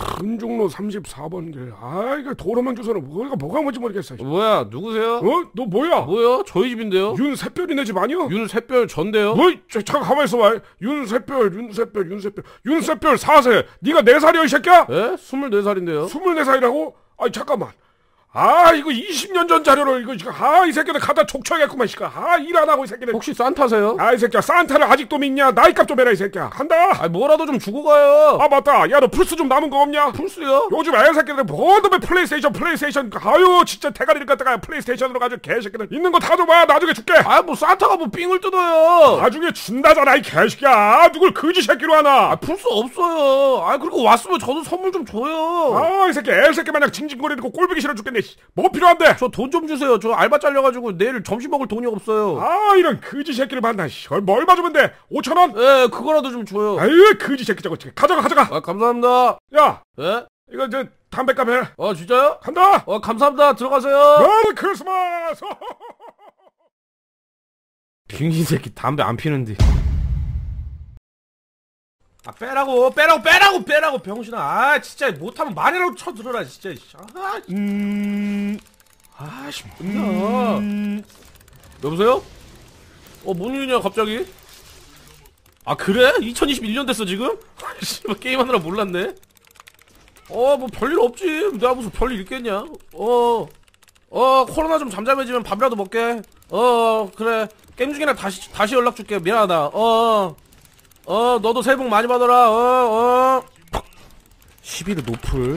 큰 종로 34번 길. 아, 이거 도로만 주소는 뭐가 뭐가 뭔지 모르겠어. 요 뭐야, 누구세요? 어? 너 뭐야? 뭐야? 저희 집인데요. 윤샛별이네 집아니요 윤샛별 전데요. 뭐, 잠깐 가만 있어 봐. 윤샛별, 윤샛별, 윤샛별, 윤샛별 4세. 네가 4살이야, 이 새끼야? 예? 24살인데요. 24살이라고? 아니, 잠깐만. 아 이거 20년 전 자료를 이거 지금 아이 새끼들 갖다 족쳐야겠구만 씨가 아일 안 하고 이 새끼들 혹시 산타세요? 아 이 새끼야 산타를 아직도 믿냐 나이값 좀 해라 이 새끼야 간다 아 뭐라도 좀 주고 가요 아 맞다 야 너 플스 좀 남은 거 없냐 플스요? 요즘 애 새끼들 모두 플레이스테이션 플레이스테이션 아유 진짜 대가리를 갖다가 플레이스테이션으로 가지 개새끼들 있는 거 다 줘봐 나중에 줄게 아 뭐 산타가 뭐 삥을 뜯어요 나중에 준다잖아 이 개새끼야 아 누굴 그지 새끼로 하나 아 플스 없어요 아 그리고 왔으면 저도 선물 좀 줘요 아 이 새끼 애 새끼 마냥 징징거리고 꼴보기 싫어 죽겠네 필요뭐 예, 필요한데? 저 돈 좀 주세요. 저 알바 잘려가지고 내일 점심 먹을 돈이 없어요. 아 이런 그지 새끼를 만나. 얼마 얼 주면 돼? 5천 원? 예, 그거라도 좀 줘요. 아유 그지 새끼 저거 가져가 가져가. 아 감사합니다. 야, 예? 이거 이 담배 카페. 아 어, 진짜요? 간다. 어 감사합니다. 들어가세요. 메리 크리스마스. 빙신 새끼 담배 안 피는데. 아 빼라고 빼라고 빼라고 빼라고 병신아 아 진짜 못하면 말이라고 쳐들어라 진짜 아, 음... 아씨 뭐야 음... 여보세요? 어 뭔일이냐 갑자기 아 그래? 2021년 됐어 지금? 아, 씨발 뭐 게임하느라 몰랐네 어뭐 별일 없지 내가 무슨 별일 있겠냐 어어 어, 코로나 좀 잠잠해지면 밥이라도 먹게 어, 어 그래 게임 중이나 다시 다시 연락 줄게 미안하다 어, 어. 어 너도 새해 복 많이 받아라 어어 11호 어. 노플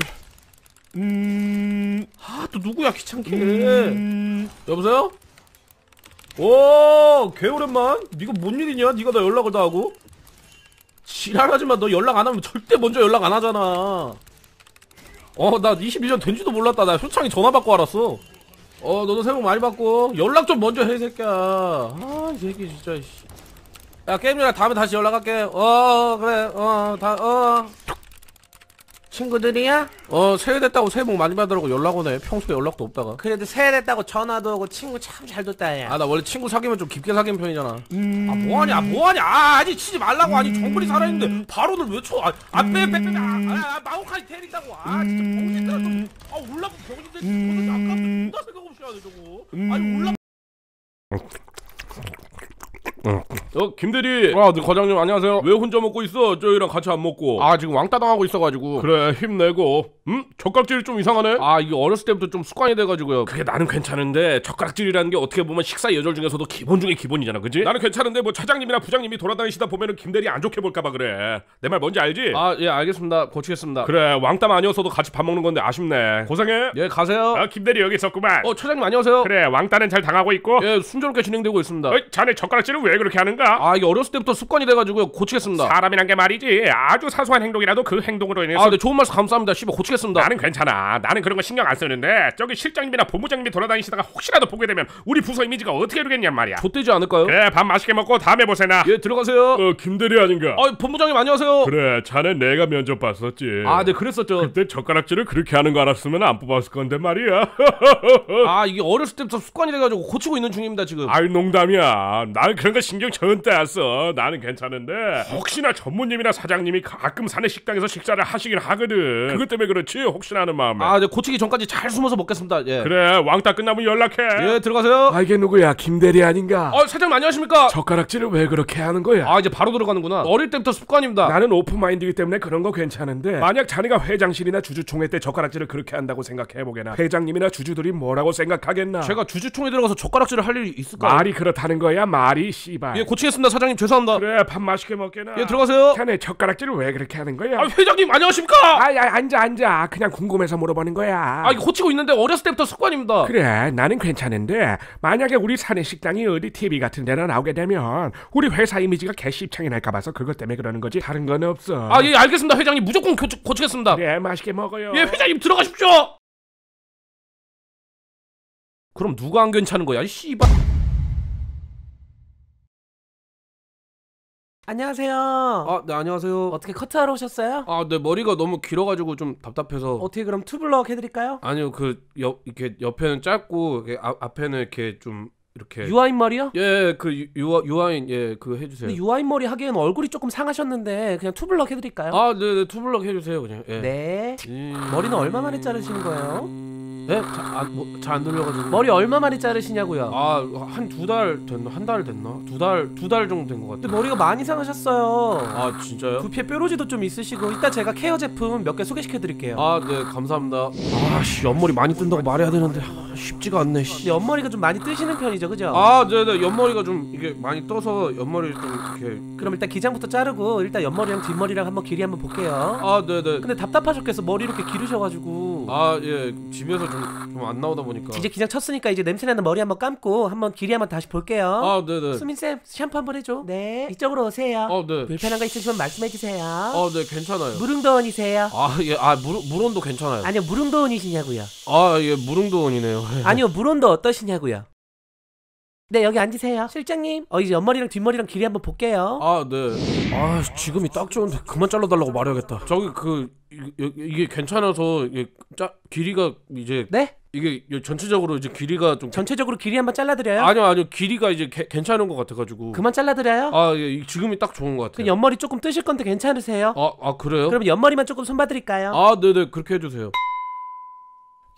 음아 또 누구야 귀찮게 음... 여보세요? 오 개오랜만 니가 뭔 일이냐 니가 나 연락을 다 하고 지랄하지만 너 연락 안 하면 절대 먼저 연락 안 하잖아 어나2 2년 된지도 몰랐다 나 효창이 전화 받고 알았어 어 너도 새해 복 많이 받고 연락 좀 먼저 해 새끼야 아이 새끼 진짜 야게임이라 다음에 다시 연락할게 어, 어 그래 어다어 어. 친구들이야? 어 새해 됐다고 새해 복 많이 받으라고 연락 오네 평소에 연락도 없다가 그래도 새해 됐다고 전화도 오고 친구 참 잘 뒀다 야. 아 나 원래 친구 사귀면 좀 깊게 사귀는 편이잖아 음. 아 뭐하냐 뭐하냐 아 아니 치지 말라고 아니 정글이 살아있는데 바로는 왜쳐아빼빼빼 아, 아, 아, 아 마오카이 때린다고 아 진짜 음. 병신들아 좀아 올라프 병신들 오늘 아까부터 존나 생각 없이 하네 저거 아니 올라 어 김대리 아 네 과장님 안녕하세요 왜 혼자 먹고 있어 저희랑 같이 안 먹고 아 지금 왕따 당하고 있어가지고 그래 힘내고 음 젓가락질 좀 이상하네 아 이게 어렸을 때부터 좀 습관이 돼가지고요 그게 나는 괜찮은데 젓가락질이라는 게 어떻게 보면 식사 예절 중에서도 기본 중에 기본이잖아 그지 나는 괜찮은데 뭐 차장님이나 부장님이 돌아다니시다 보면은 김대리 안 좋게 볼까봐 그래 내 말 뭔지 알지 아 예 알겠습니다 고치겠습니다 그래 왕따 아니었어도 같이 밥 먹는 건데 아쉽네 고생해 예 가세요 아 김대리 여기 있었구만 어 차장님 안녕하세요 그래 왕따는 잘 당하고 있고 예 순조롭게 진행되고 있습니다 어 자네 젓가락질은 왜왜 그렇게 하는가? 아 이게 어렸을 때부터 습관이 돼가지고요 고치겠습니다 사람이란 게 말이지 아주 사소한 행동이라도 그 행동으로 인해서 아네 좋은 말씀 감사합니다 씨발 고치겠습니다 나는 괜찮아 나는 그런 거 신경 안 쓰는데 저기 실장님이나 본부장님이 돌아다니시다가 혹시라도 보게 되면 우리 부서 이미지가 어떻게 되겠냔 말이야 좋되지 않을까요? 그래 밥 맛있게 먹고 다음에 보세나 예 들어가세요 어 김대리 아닌가? 아 본부장님 안녕하세요 그래 자네 내가 면접 봤었지 아네 그랬었죠 그때 젓가락질을 그렇게 하는 거 알았으면 안 뽑았을 건데 말이야 아 이게 어렸을 때부터 습관이 돼가지고 고치고 있는 중입니다 지금 아이 농담이야 난 그런 거 신경 전때 안 써. 나는 괜찮은데 혹시나 전무님이나 사장님이 가끔 사내 식당에서 식사를 하시긴 하거든. 그것 때문에 그렇지. 혹시나 하는 마음에. 아, 이제 네, 고치기 전까지 잘 숨어서 먹겠습니다. 예. 그래, 왕따 끝나면 연락해. 예, 들어가세요. 아, 이게 누구야? 김대리 아닌가? 아, 어, 사장님 안녕하십니까? 젓가락질을 왜 그렇게 하는 거야? 아, 이제 바로 들어가는구나. 어릴 때부터 습관입니다. 나는 오픈마인드이기 때문에 그런 거 괜찮은데 만약 자네가 회장실이나 주주총회 때 젓가락질을 그렇게 한다고 생각해보게나 회장님이나 주주들이 뭐라고 생각하겠나? 제가 주주총회 들어가서 젓가락질을 할 일이 있을까요? 말이 그렇다는 거야, 말이. 씨. 씨발. 예, 고치겠습니다. 사장님 죄송합니다. 그래, 밥 맛있게 먹게나. 예, 들어가세요. 자네 젓가락질을 왜 그렇게 하는 거야? 아, 회장님 안녕하십니까? 아, 야, 앉아 앉아. 그냥 궁금해서 물어보는 거야. 아, 이거 고치고 있는데 어렸을 때부터 습관입니다. 그래, 나는 괜찮은데 만약에 우리 사내 식당이 어디 TV 같은 데나 나오게 되면 우리 회사 이미지가 개씹창이 날까 봐서 그것 때문에 그러는 거지. 다른 건 없어. 아, 예, 알겠습니다. 회장님 무조건 고치, 고치겠습니다. 네, 맛있게 먹어요. 예, 회장님 들어가십시오. 그럼 누가 안 괜찮은 거야? 씨발. 안녕하세요. 아, 네, 안녕하세요. 어떻게 커트하러 오셨어요? 아, 네, 머리가 너무 길어가지고 좀 답답해서. 어떻게 그럼 투블럭 해드릴까요? 아니요, 그, 옆, 이렇게 옆에는 짧고, 이렇게 아, 앞에는 이렇게 좀, 이렇게. 유아인 머리요? 예, 예 그, 유 유아인, 예, 그 해주세요. 근데 유아인 머리 하기엔 얼굴이 조금 상하셨는데, 그냥 투블럭 해드릴까요? 아, 네, 네, 투블럭 해주세요, 그냥. 예. 네. 음... 머리는 얼마 만에 자르시 거예요? 음. 네? 아, 뭐, 잘안 눌려가지고 머리 얼마 만에 자르시냐고요? 아 한 두 달 됐나 한 달 됐나 두달두 달 정도 된 것 같아요. 근데 머리가 많이 상하셨어요. 아 진짜요? 두피에 뾰루지도 좀 있으시고 이따 제가 케어 제품 몇 개 소개시켜드릴게요. 아 네 감사합니다. 아씨 옆머리 많이 뜬다고 말해야 되는데 아, 쉽지가 않네. 씨. 옆머리가 좀 많이 뜨시는 편이죠, 그죠? 아 네네 옆머리가 좀 이게 많이 떠서 옆머리 좀 이렇게 그럼 일단 기장부터 자르고 일단 옆머리랑 뒷머리랑 한번 길이 한번 볼게요. 아 네네 근데 답답하셨겠어 머리 이렇게 기르셔가지고 아 예 집에서 좀안 음. 나오다 보니까 이제 기장 쳤으니까 이제 냄새나는 머리 한 번 감고 한번 길이 한 번 다시 볼게요. 아 네네. 네. 수민 쌤 샴푸 한 번 해줘. 네 이쪽으로 오세요. 아 네. 불편한 거 있으시면 말씀해 주세요. 아 네 괜찮아요. 무릉도원이세요? 아 예 아 무릉도원도 예, 아, 괜찮아요. 아니요 무릉도원이시냐고요. 아 예 무릉도원이네요. 아니요 무릉도 어떠시냐고요. 네, 여기 앉으세요. 실장님, 어, 이제 옆머리랑 뒷머리랑 길이 한번 볼게요. 아, 네. 아, 지금이 딱 좋은데 그만 잘라달라고 말해야겠다. 저기 그 이, 이, 게 괜찮아서 이게 짜, 길이가 이제 네? 이게 전체적으로 이제 길이가 좀 전체적으로 길이 한번 잘라드려요? 아니요 아니요 길이가 이제 개, 괜찮은 것 같아가지고 그만 잘라드려요? 아 예, 지금이 딱 좋은 것 같아요. 그 옆머리 조금 뜨실 건데 괜찮으세요? 아, 아 그래요? 그럼 옆머리만 조금 손봐드릴까요? 아 네 네 그렇게 해주세요.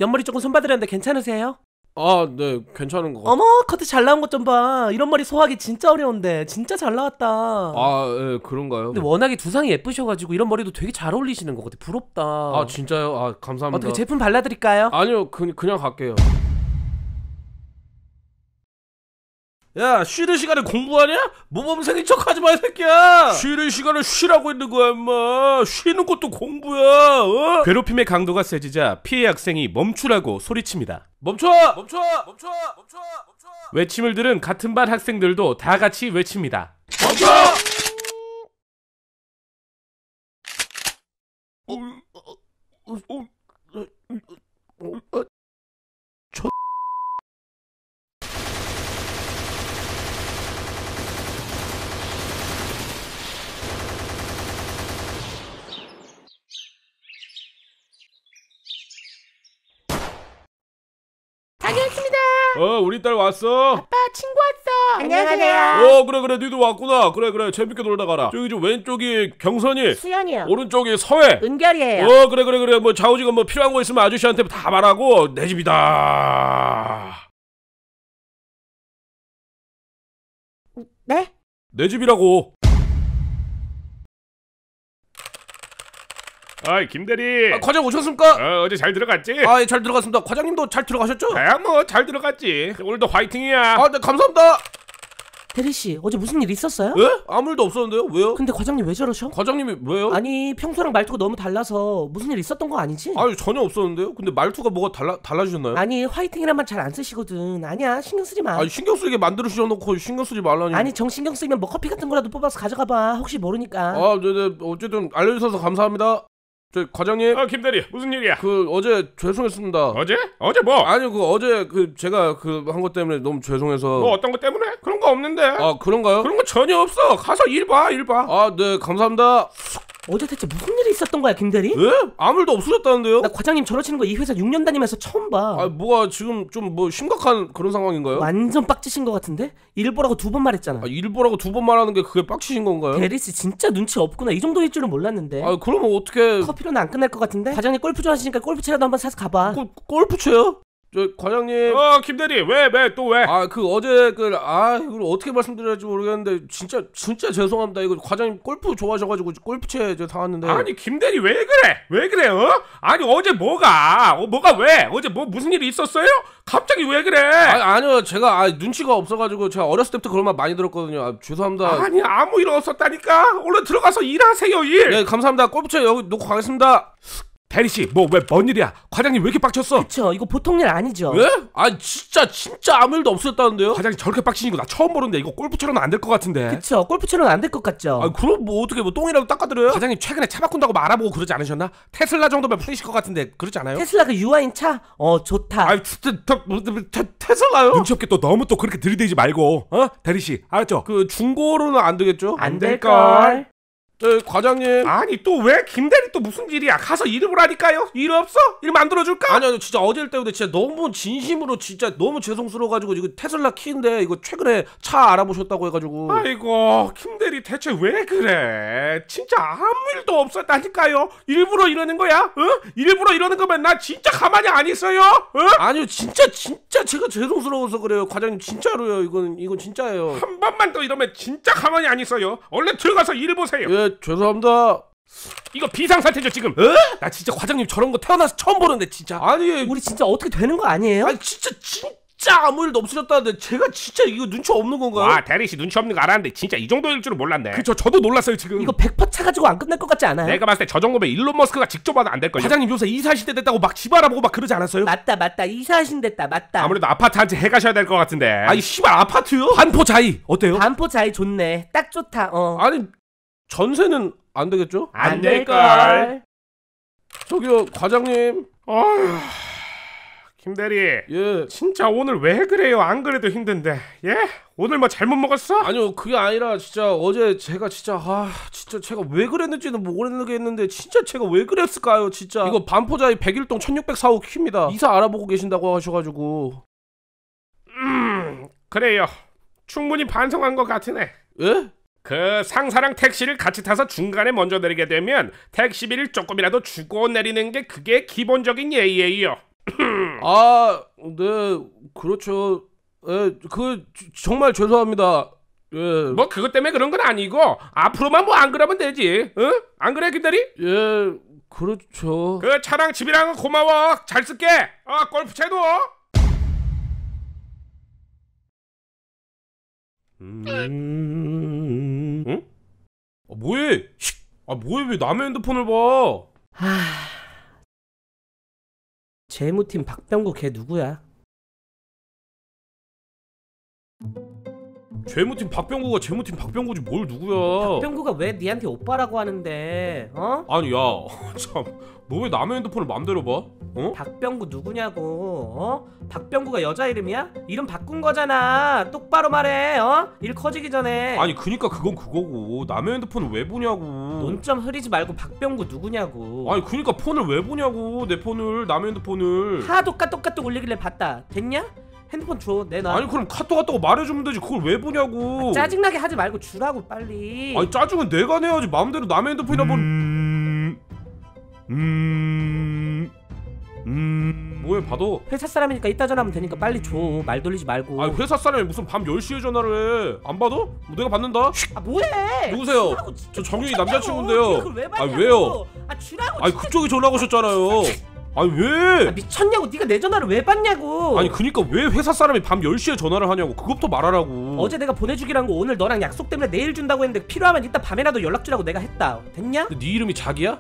옆머리 조금 손봐드렸는데 괜찮으세요? 아, 네, 괜찮은 것같아 어머, 커트 잘 나온 것 좀 봐. 이런 말이 소화하기 진짜 어려운데. 진짜 잘 나왔다. 아, 예, 그런가요? 근데 워낙에 두상이 예쁘셔가지고 이런 머리도 되게 잘 어울리시는 것 같아. 부럽다. 아, 진짜요? 아, 감사합니다. 어떻게 제품 발라드릴까요? 아니요, 그, 그냥 갈게요. 야 쉬는 시간에 공부하냐? 모범생인 척 하지 마 새끼야 쉬는 시간에 쉬라고 있는 거야 임마 쉬는 것도 공부야 어? 괴롭힘의 강도가 세지자 피해 학생이 멈추라고 소리칩니다 멈춰! 멈춰! 멈춰! 멈춰! 멈춰! 외침을 들은 같은 반 학생들도 다 같이 외칩니다 멈춰! 어, 어, 어, 어, 어. 딸 왔어? 아빠 친구 왔어. 안녕하세요. 어 그래 그래 니도 왔구나. 그래 그래 재밌게 놀다 가라. 저기 좀 왼쪽이 경선이. 수연이요. 오른쪽이 서해. 은결이에요. 어 그래 그래 그래 뭐 좌우지간 뭐 필요한 거 있으면 아저씨한테 다 말하고 내 집이다. 네? 내 집이라고. 아이 김대리 아, 과장 오셨습니까? 어, 제잘 들어갔지? 아예 들어갔습니다 과장님도 잘 들어가셨죠? 야뭐잘 아, 들어갔지 오늘도 화이팅이야 아네 감사합니다 대리 씨 어제 무슨 일 있었어요? 예? 아무 일도 없었는데요 왜요? 근데 과장님 왜 저러셔? 과장님이 왜요? 아니 평소랑 말투가 너무 달라서 무슨 일 있었던 거 아니지? 아니 전혀 없었는데요 근데 말투가 뭐가 달라, 달라지셨나요? 아니 화이팅이란 말잘안 쓰시거든 아니야 신경 쓰지 마 아니, 신경 쓰게 만들으셔놓고 신경 쓰지 말라니 정 신경 쓰이면 뭐 커피 같은 거라도 뽑아서 가져가 봐 혹시 모르니까 아 네네 네. 어쨌든 알려주셔서 감사합니다 저 과장님. 아 김대리 무슨 일이야? 그 어제 죄송했습니다. 어제? 어제 뭐? 아니 그 어제 그 제가 그 한 것 때문에 너무 죄송해서. 뭐 어떤 것 때문에? 그런 거 없는데. 아 그런가요? 그런 거 전혀 없어. 가서 일 봐, 일 봐. 아 네 감사합니다. 어제 대체 무슨 일이 있었던 거야 김대리? 예? 아무 일도 없으셨다는데요? 나 과장님 저러시는 거 이 회사 6년 다니면서 처음 봐. 아 뭐가 지금 좀 뭐 심각한 그런 상황인가요? 완전 빡치신 것 같은데? 일보라고 두 번 말했잖아. 아 일보라고 두 번 말하는 게 그게 빡치신 건가요? 대리 씨 진짜 눈치 없구나. 이 정도일 줄은 몰랐는데. 아 그러면 어떻게? 커피로는 안 끝날 것 같은데? 과장님 골프 좋아하시니까 골프 채라도 한번 사서 가봐. 골, 골프 채요? 저 과장님. 어 김대리 왜왜 또 왜? 아 그 어제 그아 이걸 어떻게 말씀드려야지 모르겠는데 진짜 진짜 죄송합니다 이거 과장님 골프 좋아하셔가지고 골프채 저 사왔는데. 아니 김대리 왜 그래? 왜 그래? 어? 아니 어제 뭐가? 어, 뭐가 왜? 어제 뭐 무슨 일이 있었어요? 갑자기 왜 그래? 아, 아니요 제가 아, 눈치가 없어가지고 제가 어렸을 때부터 그런 말 많이 들었거든요. 아, 죄송합니다. 아니 아무 일 없었다니까. 얼른 들어가서 일하세요 일. 네 감사합니다. 골프채 여기 놓고 가겠습니다. 대리 씨, 뭐 왜 뭔 일이야? 과장님 왜 이렇게 빡쳤어? 그쵸, 이거 보통 일 아니죠. 왜? 예? 아 진짜 진짜 아무 일도 없었다는데요? 과장님 저렇게 빡치는 거나 처음 보는데 이거 골프처럼 안 될 것 같은데. 그쵸, 골프처럼 안 될 것 같죠. 아 그럼 뭐 어떻게 뭐 똥이라도 닦아드려요? 과장님 최근에 차 바꾼다고 뭐 알아보고 그러지 않으셨나? 테슬라 정도면 풀리실 것 같은데 그렇지 않아요? 테슬라 그 유아인 차, 어 좋다. 아 진짜 뭐, 뭐, 테슬라요? 눈치 없게 또 너무 또 그렇게 들이대지 말고, 어? 대리 씨 알았죠? 그 중고로는 안 되겠죠? 안 될 걸. 네, 과장님. 아니 또 왜 김대리 또 무슨 일이야? 가서 일을 보라니까요. 일 없어? 일 만들어 줄까? 아니 아니, 진짜 어제일 때부터 진짜 너무 진심으로 진짜 너무 죄송스러워가지고 이거 테슬라 키인데 이거 최근에 차 알아보셨다고 해가지고. 아이고 김대리 대체 왜 그래? 진짜 아무 일도 없었다니까요. 일부러 이러는 거야? 응? 일부러 이러는 거면 나 진짜 가만히 안 있어요. 응? 아니요, 진짜 진짜 제가 죄송스러워서 그래요, 과장님 진짜로요. 이건 이건 진짜예요. 한 번만 더 이러면 진짜 가만히 안 있어요. 얼른 들어가서 일 보세요. 예. 죄송합니다. 이거 비상사태죠 지금 에? 나 진짜 과장님 저런 거 태어나서 처음 보는데 진짜 아니 우리 진짜 어떻게 되는 거 아니에요? 아니 진짜 진짜 아무 일도 없으셨다는데 제가 진짜 이거 눈치 없는 건가요? 와 대리씨 눈치 없는 거 알았는데 진짜 이 정도일 줄은 몰랐네 그쵸 저도 놀랐어요 지금 이거 100% 차가지고 안 끝날 것 같지 않아요? 내가 봤을 때 저 정도면 일론 머스크가 직접 와도 안될거예요 과장님 요새 이사시대 하 됐다고 막 집 알아보고 막 그러지 않았어요? 맞다 맞다 이사하신댔다 맞다 아무래도 아파트 한 채 해가셔야 될 것 같은데 아니 씨발 아파트요? 반포 자이 어때요? 반포 자이 좋네 딱 좋다 어 아니 전세는 안 되겠죠? 안 될걸. 저기요 과장님. 어휴, 김대리. 예. 진짜 오늘 왜 그래요? 안 그래도 힘든데. 예? 오늘 뭐 잘못 먹었어? 아니요 그게 아니라 진짜 어제 제가 진짜 아 진짜 제가 왜 그랬는지는 모르겠는데 진짜 제가 왜 그랬을까요 진짜 이거 반포자의 101동 1604호 큐입니다 이사 알아보고 계신다고 하셔가지고 음, 그래요. 충분히 반성한 것 같으네. 예? 그 상사랑 택시를 같이 타서 중간에 먼저 내리게 되면 택시비를 조금이라도 주고 내리는 게 그게 기본적인 예의예요. 아, 네, 그렇죠. 예, 그 정말 죄송합니다. 예. 뭐 그것 때문에 그런 건 아니고 앞으로만 뭐 안 그러면 되지. 응? 안 그래 김대리? 예, 그렇죠. 그 차랑 집이랑 고마워. 잘 쓸게. 아, 어, 골프채도. 네. 음... 응? 아, 뭐해? 쉿! 아 뭐해 왜 남의 핸드폰을 봐? 하... 재무팀 박병구 걔 누구야? 재무팀 박병구가 재무팀 박병구지 뭘 누구야 박병구가 왜 니한테 오빠라고 하는데 어? 아니 야참너 왜 남의 핸드폰을 맘대로 봐? 어? 박병구 누구냐고 어? 박병구가 여자 이름이야? 이름 바꾼 거잖아 똑바로 말해 어? 일 커지기 전에 아니 그니까 그건 그거고 남의 핸드폰을 왜 보냐고 논좀 흐리지 말고 박병구 누구냐고 아니 그니까 폰을 왜 보냐고 내 폰을 남의 핸드폰을 하도 까똑까똑 올리길래 봤다 됐냐? 핸드폰 줘 내놔 아니 그럼 카톡 왔다고 말해주면 되지 그걸 왜 보냐고 아, 짜증나게 하지 말고 주라고 빨리 아니 짜증은 내가 내야지 마음대로 남의 핸드폰이나 음... 본 음... 음... 뭐해 받아 회사 사람이니까 이따 전화하면 되니까 빨리 줘말 돌리지 말고 아 회사 사람이 무슨 밤 10시에 전화를 해안 받아? 뭐 내가 받는다? 아 뭐해 누구세요? 저 정윤이 남자친구인데요 아 왜요? 아 주라고 아니 그쪽에 전화 오셨잖아요 아니 왜? 아, 미쳤냐고 네가 내 전화를 왜 받냐고 아니 그니까 왜 회사 사람이 밤 10시에 전화를 하냐고 그것도 말하라고 어제 내가 보내주기로 한거 오늘 너랑 약속 때문에 내일 준다고 했는데 필요하면 이따 밤에라도 연락 주라고 내가 했다 됐냐? 근네 이름이 자기야?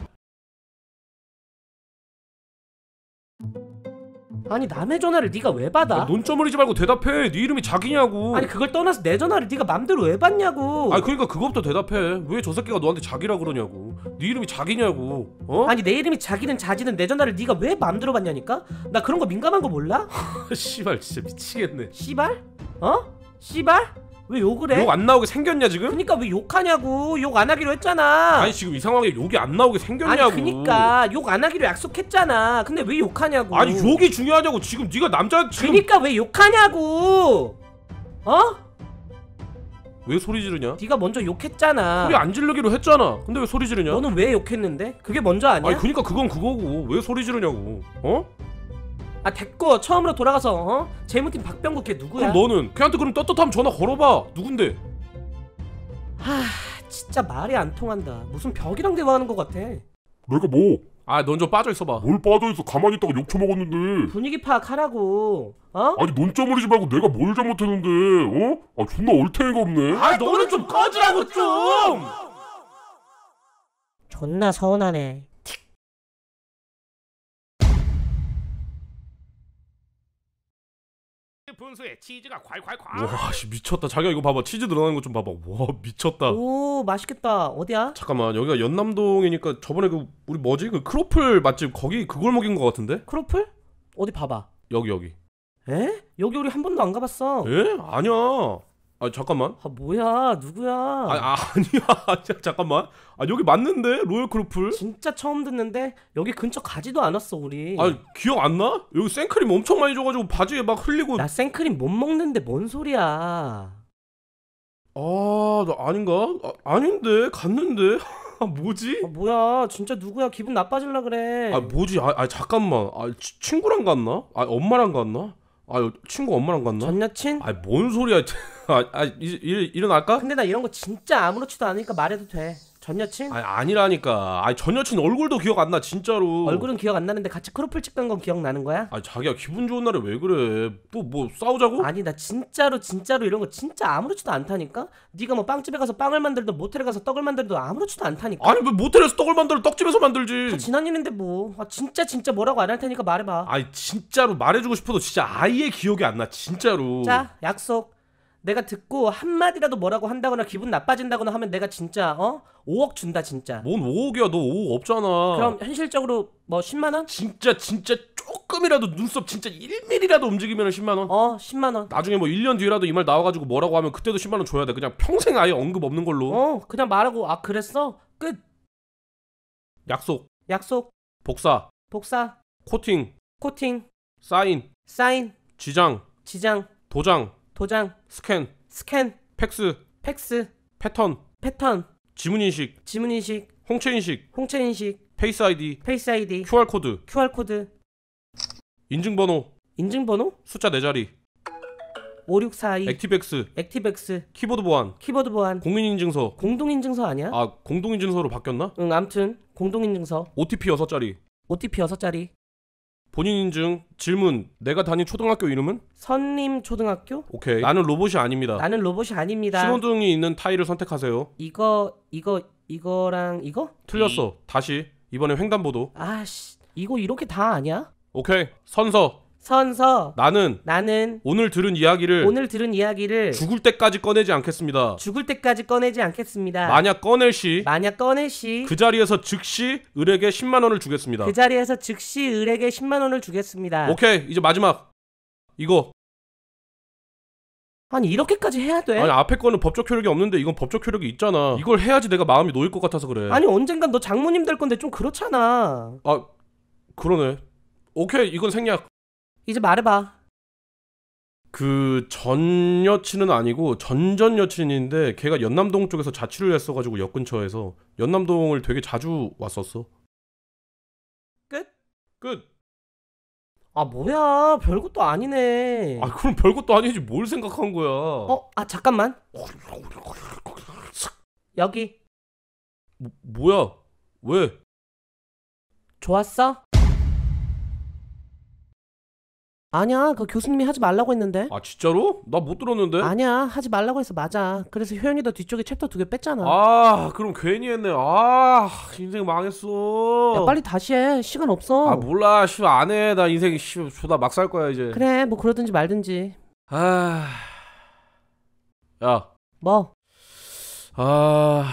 아니 남의 전화를 네가 왜 받아? 아, 논점을리지 말고 대답해. 네 이름이 자기냐고. 아니 그걸 떠나서 내 전화를 네가 맘대로 왜 받냐고. 아니 그러니까 그것부터 대답해. 왜 저 새끼가 너한테 자기라 그러냐고. 네 이름이 자기냐고. 어? 아니 내 이름이 자기는 자지는 내 전화를 네가 왜 맘대로 받냐니까? 나 그런 거 민감한 거 몰라? 씨발 진짜 미치겠네. 씨발? 어? 씨발? 왜 욕을 해? 욕 안 나오게 생겼냐 지금? 그니까 왜 욕하냐고 욕 안 하기로 했잖아 아니 지금 이 상황에 욕이 안 나오게 생겼냐고 아니 그니까 욕 안 하기로 약속했잖아 근데 왜 욕하냐고 아니 욕이 중요하냐고 지금 네가 남자 지금 그니까 왜 욕하냐고 어? 왜 소리 지르냐? 네가 먼저 욕했잖아 소리 안 지르기로 했잖아 근데 왜 소리 지르냐? 너는 왜 욕했는데? 그게 먼저 아니야? 아니 그니까 그건 그거고 왜 소리 지르냐고 어? 아 됐고 처음으로 돌아가서 어? 재무팀 박병국 걔 누구야? 그럼 너는 걔한테 그럼 떳떳하면 전화 걸어봐 누군데? 하 진짜 말이 안 통한다 무슨 벽이랑 대화하는 것 같아 내가 뭐? 아 넌 좀 빠져있어봐 뭘 빠져있어 가만히 있다가 욕 처먹었는데 분위기 파악하라고 어? 아니 논점을 이지 말고 내가 뭘 잘못했는데 어? 아 존나 얼탱이가 없네 아, 너는 좀 꺼지라고 좀! 존나 서운하네 분수에 치즈가 콸콸콸. 와, 씨, 미쳤다. 자기야 이거 봐봐. 치즈 늘어나는 거 좀 봐봐. 와, 미쳤다. 오, 맛있겠다. 어디야? 잠깐만, 여기가 연남동이니까 저번에 그 우리 뭐지 그 크로플 맛집 거기 그걸먹인거 같은데? 크로플? 어디 봐봐. 여기 여기. 에? 여기 우리 한 번도 안 가봤어. 에? 아니야. 아 잠깐만. 아 뭐야 누구야? 아, 아 아니야 잠깐만. 아 여기 맞는데 로열 크루플? 진짜 처음 듣는데 여기 근처 가지도 않았어 우리. 아 기억 안 나? 여기 생크림 엄청 많이 줘가지고 바지에 막 흘리고. 나 생크림 못 먹는데 뭔 소리야? 아나 아닌가? 아, 아닌데 갔는데. 아 뭐지? 아, 뭐야 진짜 누구야 기분 나빠질라 그래. 아 뭐지? 아, 아 잠깐만. 아 치, 친구랑 갔나? 아 엄마랑 갔나? 아 친구 엄마랑 갔나? 전 여친? 아뭔 소리야? 아, 아 일, 일, 일어날까? 근데 나 이런 거 진짜 아무렇지도 않으니까 말해도 돼. 전 여친? 아니, 아니라니까. 아니, 전 여친 얼굴도 기억 안 나, 진짜로. 얼굴은 기억 안 나는데 같이 크로플 찍던 건 기억나는 거야? 아 자기야, 기분 좋은 날에 왜 그래? 뭐, 뭐, 싸우자고? 아니, 나 진짜로, 진짜로 이런 거 진짜 아무렇지도 않다니까? 네가 뭐 빵집에 가서 빵을 만들든 모텔에 가서 떡을 만들든 아무렇지도 않다니까? 아니, 왜 모텔에서 떡을 만들어? 떡집에서 만들지. 다 지난 일인데 뭐. 아, 진짜, 진짜 뭐라고 안 할 테니까 말해봐. 아니, 진짜로 말해주고 싶어도 진짜 아예 기억이 안 나, 진짜로. 자, 약속. 내가 듣고 한마디라도 뭐라고 한다거나 기분 나빠진다거나 하면 내가 진짜 어? 5억 준다 진짜 뭔 5억이야 너 5억 없잖아 그럼 현실적으로 뭐 10만원? 진짜 진짜 조금이라도 눈썹 진짜 1mm라도 움직이면 10만원 어 10만원 나중에 뭐 1년 뒤라도 이 말 나와가지고 뭐라고 하면 그때도 10만원 줘야 돼 그냥 평생 아예 언급 없는 걸로 어 그냥 말하고 아 그랬어? 끝 약속 약속 복사 복사 코팅 코팅 사인 사인 지장 지장 도장 도장 스캔 스캔 팩스 팩스 패턴 패턴 지문인식 지문인식 홍채인식 홍채인식 페이스 아이디 페이스 아이디 QR코드 QR코드 인증번호 인증번호 숫자 4자리 5642 액티백스 액티백스 키보드 보안 키보드 보안 공인인증서 공동인증서 아니야? 아 공동인증서로 바뀌었나? 응 암튼 공동인증서 OTP 6자리 OTP 6자리 본인 인증 질문 내가 다닌 초등학교 이름은? 선림 초등학교? 오케이 나는 로봇이 아닙니다 나는 로봇이 아닙니다 신호등이 있는 타일을 선택하세요 이거 이거 이거랑 이거? 틀렸어 다시 이번에 횡단보도 아 씨 이거 이렇게 다아니야 오케이 선서 선서 나는 나는 오늘 들은 이야기를 오늘 들은 이야기를 죽을 때까지 꺼내지 않겠습니다. 죽을 때까지 꺼내지 않겠습니다. 만약 꺼낼 시 만약 꺼낼 시 그 자리에서 즉시 을에게 10만 원을 주겠습니다. 그 자리에서 즉시 을에게 10만 원을 주겠습니다. 오케이 이제 마지막 이거 아니 이렇게까지 해야 돼? 아니 앞에 거는 법적 효력이 없는데 이건 법적 효력이 있잖아. 이걸 해야지 내가 마음이 놓일 것 같아서 그래. 아니 언젠간 너 장모님 될 건데 좀 그렇잖아. 아 그러네. 오케이 이건 생략. 이제 말해봐. 그 전 여친은 아니고 전 전 여친인데 걔가 연남동 쪽에서 자취를 했어가지고 역 근처에서 연남동을 되게 자주 왔었어. 끝? 끝. 아 뭐야 별것도 아니네. 아 그럼 별것도 아니지 뭘 생각한 거야? 어? 아 잠깐만. 여기. 뭐, 뭐야? 왜? 좋았어? 아니야 그 교수님이 하지 말라고 했는데 아 진짜로? 나 못 들었는데 아니야 하지 말라고 해서 맞아 그래서 효연이도 뒤쪽에 챕터 두 개 뺐잖아 아 그럼 괜히 했네 아 인생 망했어 야 빨리 다시 해 시간 없어 아 몰라 씨안해나 인생 씨 조다 막 살 거야 이제 그래 뭐 그러든지 말든지 아야 뭐? 아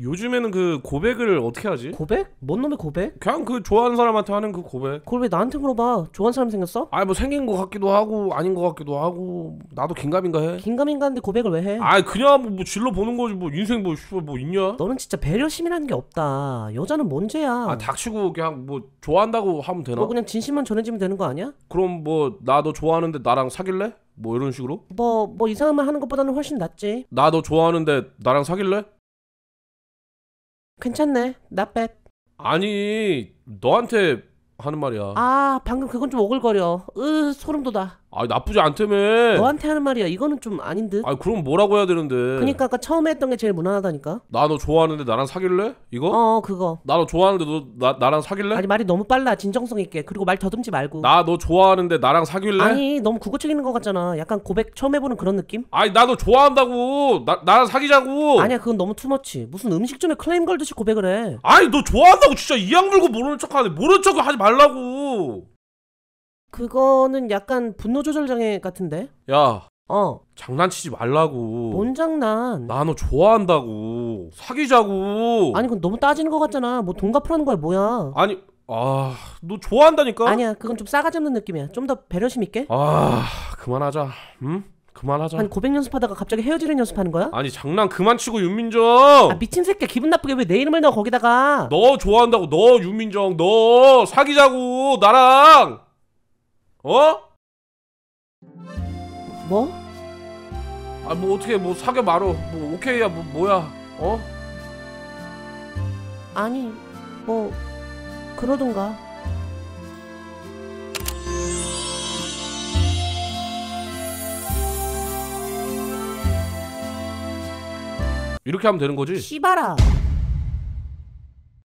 요즘에는 그 고백을 어떻게 하지? 고백? 뭔 놈의 고백? 그냥 그 좋아하는 사람한테 하는 그 고백. 그걸 왜 나한테 물어봐? 좋아하는 사람 생겼어? 아니 뭐 생긴 것 같기도 하고 아닌 것 같기도 하고 나도 긴가민가 해. 긴가민가한데 고백을 왜 해? 아이 그냥 뭐, 뭐 질러 보는 거지 뭐 인생 뭐, 씨뭐 있냐? 너는 진짜 배려심이라는 게 없다. 여자는 뭔죄야? 아 닥치고 그냥 뭐 좋아한다고 하면 되나? 너 뭐 그냥 진심만 전해지면 되는 거 아니야? 그럼 뭐 나 너 좋아하는데 나랑 사귈래? 뭐 이런 식으로? 뭐뭐 뭐 이상한 말 하는 것보다는 훨씬 낫지. 나 너 좋아하는데 나랑 사귈래? 괜찮네. 나뺏. 아니 너한테 하는 말이야. 아 방금 그건 좀 오글거려. 으 소름 돋아. 아 나쁘지 않다며 너한테 하는 말이야 이거는 좀 아닌 듯? 아 그럼 뭐라고 해야 되는데 그니까 아까 처음에 했던 게 제일 무난하다니까 나 너 좋아하는데 나랑 사귈래? 이거? 어 그거 나 너 좋아하는데 너 나, 나랑 사귈래? 아니 말이 너무 빨라 진정성 있게 그리고 말 더듬지 말고 나 너 좋아하는데 나랑 사귈래? 아니 너무 구구적이는 것 같잖아 약간 고백 처음 해보는 그런 느낌? 아니 나너 좋아한다고 나, 나랑 사귀자고 아니야 그건 너무 투머치 무슨 음식점에 클레임 걸듯이 고백을 해 아니 너 좋아한다고 진짜 이악 물고 모르는 척하네 모르는 척 하지 말라고 그거는 약간 분노 조절 장애 같은데? 야 어. 장난치지 말라고. 뭔 장난? 나 너 좋아한다고. 사귀자고. 아니 그건 너무 따지는 것 같잖아. 뭐 돈 갚으라는 거야 뭐야? 아니 아너 좋아한다니까. 아니야 그건 좀 싸가지 없는 느낌이야. 좀 더 배려심 있게. 아 그만하자. 응? 그만하자. 아 고백 연습하다가 갑자기 헤어지는 연습하는 거야? 아니 장난 그만치고 윤민정. 아 미친 새끼 기분 나쁘게 왜 내 이름을 넣어 거기다가? 너 좋아한다고 너 윤민정 너 사귀자고 나랑. 어? 뭐? 아 뭐 어떻게 뭐 사겨 말어 뭐 오케이야 뭐 뭐야 어? 아니 뭐 그러던가 이렇게 하면 되는 거지? 씨발아